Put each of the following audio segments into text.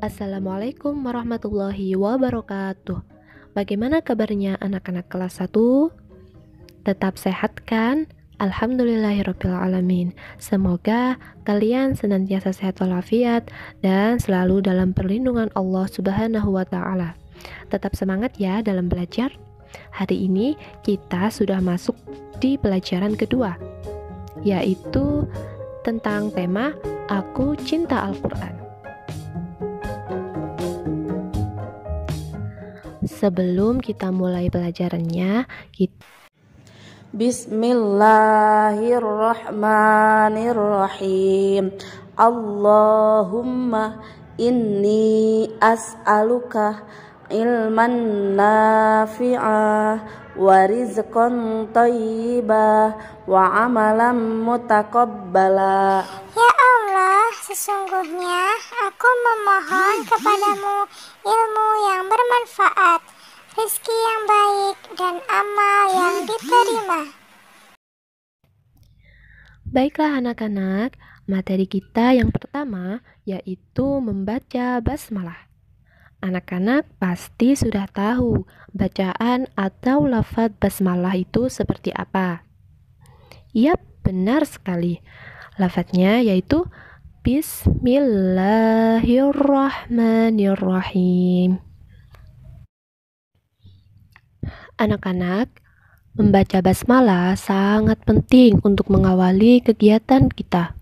Assalamualaikum warahmatullahi wabarakatuh. Bagaimana kabarnya anak-anak kelas 1? Tetap sehat kan? alamin. Semoga kalian senantiasa sehat walafiat dan selalu dalam perlindungan Allah Subhanahu wa taala. Tetap semangat ya dalam belajar. Hari ini kita sudah masuk di pelajaran kedua, yaitu tentang tema Aku Cinta Al-Qur'an. Sebelum kita mulai pelajarannya, kita Bismillahirrahmanirrahim. Allahumma inni as'aluka ilman nafi'ah wa rizqan thayyiba wa amalan mutakabbala. Ya Allah, sesungguhnya aku memohon kepadamu ilmu yang bermanfaat, rizki yang baik, dan amal yang iya, diterima. Baiklah anak-anak, materi kita yang pertama yaitu membaca basmalah. Anak-anak pasti sudah tahu bacaan atau lafaz basmalah itu seperti apa. Yap, benar sekali. Lafaznya yaitu Bismillahirrahmanirrahim. Anak-anak, membaca basmalah sangat penting untuk mengawali kegiatan kita.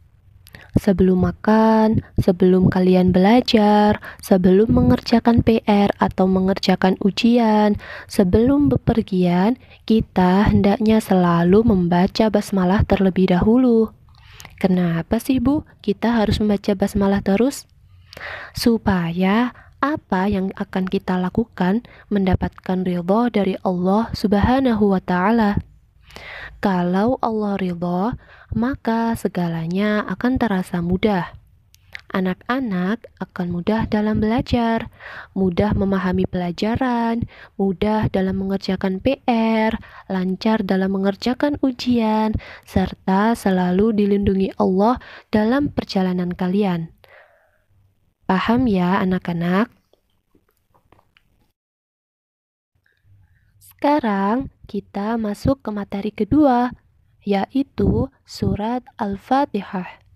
Sebelum makan, sebelum kalian belajar, sebelum mengerjakan PR atau mengerjakan ujian, sebelum bepergian, kita hendaknya selalu membaca basmalah terlebih dahulu. Kenapa sih Bu kita harus membaca basmalah terus? Supaya apa yang akan kita lakukan mendapatkan ridho dari Allah Subhanahu wa Ta'ala. Kalau Allah ridho, maka segalanya akan terasa mudah. Anak-anak akan mudah dalam belajar, mudah memahami pelajaran, mudah dalam mengerjakan PR, lancar dalam mengerjakan ujian, serta selalu dilindungi Allah dalam perjalanan kalian. Paham ya, anak-anak? Sekarang kita masuk ke materi kedua, yaitu Surat Al-Fatihah.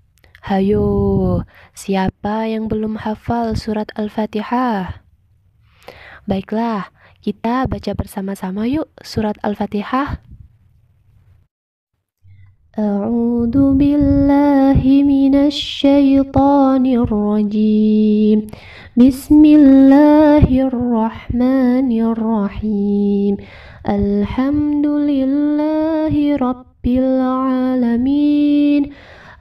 Hayo, siapa yang belum hafal surat Al-Fatihah? Baiklah, kita baca bersama-sama yuk surat Al-Fatihah. أعوذ بالله من الشيطان الرجيم بسم الله الرحمن الرحيم الحمد لله رب العالمين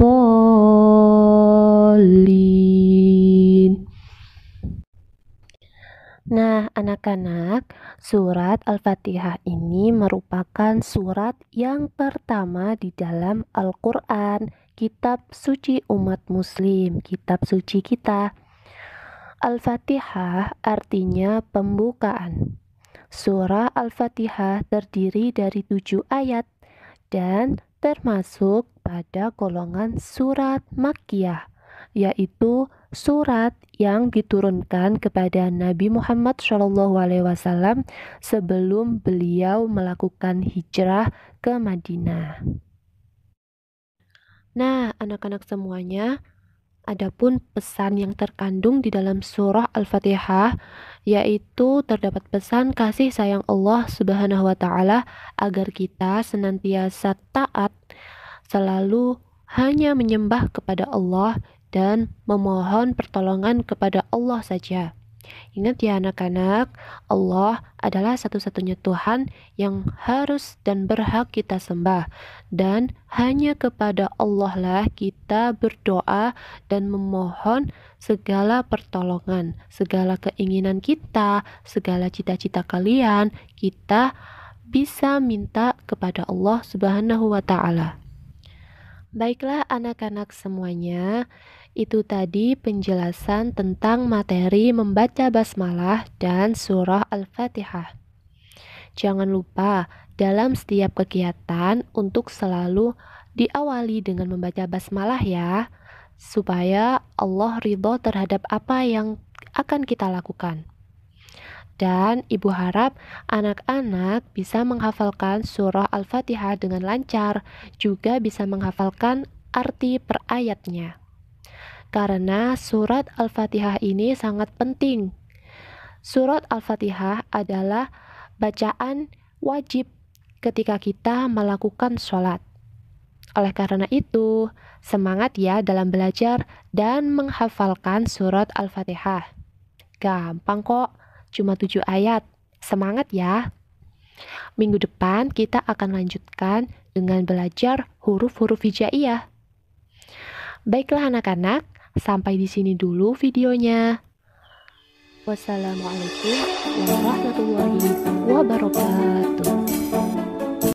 polin. Nah, anak-anak, surat Al-Fatihah ini merupakan surat yang pertama di dalam Al-Quran, kitab suci umat Muslim, kitab suci kita. Al-Fatihah artinya pembukaan. Surah Al-Fatihah terdiri dari tujuh ayat dan termasuk pada golongan surat Makkiyah, yaitu surat yang diturunkan kepada Nabi Muhammad SAW sebelum beliau melakukan hijrah ke Madinah. Nah, anak-anak semuanya, Adapun pesan yang terkandung di dalam surah Al-Fatihah yaitu terdapat pesan kasih sayang Allah Subhanahu wa taala agar kita senantiasa taat selalu hanya menyembah kepada Allah dan memohon pertolongan kepada Allah saja. Ingat ya anak-anak, Allah adalah satu-satunya Tuhan yang harus dan berhak kita sembah dan hanya kepada Allah lah kita berdoa dan memohon segala pertolongan, segala keinginan kita, segala cita-cita kalian, kita bisa minta kepada Allah Subhanahu wa taala. Baiklah, anak-anak semuanya, itu tadi penjelasan tentang materi membaca basmalah dan surah Al-Fatihah. Jangan lupa, dalam setiap kegiatan untuk selalu diawali dengan membaca basmalah, ya, supaya Allah ridho terhadap apa yang akan kita lakukan. Dan ibu harap anak-anak bisa menghafalkan surah Al-Fatihah dengan lancar, juga bisa menghafalkan arti per ayatnya. Karena surat Al-Fatihah ini sangat penting. Surat Al-Fatihah adalah bacaan wajib ketika kita melakukan sholat. Oleh karena itu, semangat ya dalam belajar dan menghafalkan surat Al-Fatihah. Gampang kok cuma 7 ayat. Semangat ya! Minggu depan kita akan lanjutkan dengan belajar huruf-huruf hijaiyah. Baiklah anak-anak, sampai di sini dulu videonya. Wassalamualaikum warahmatullahi wabarakatuh.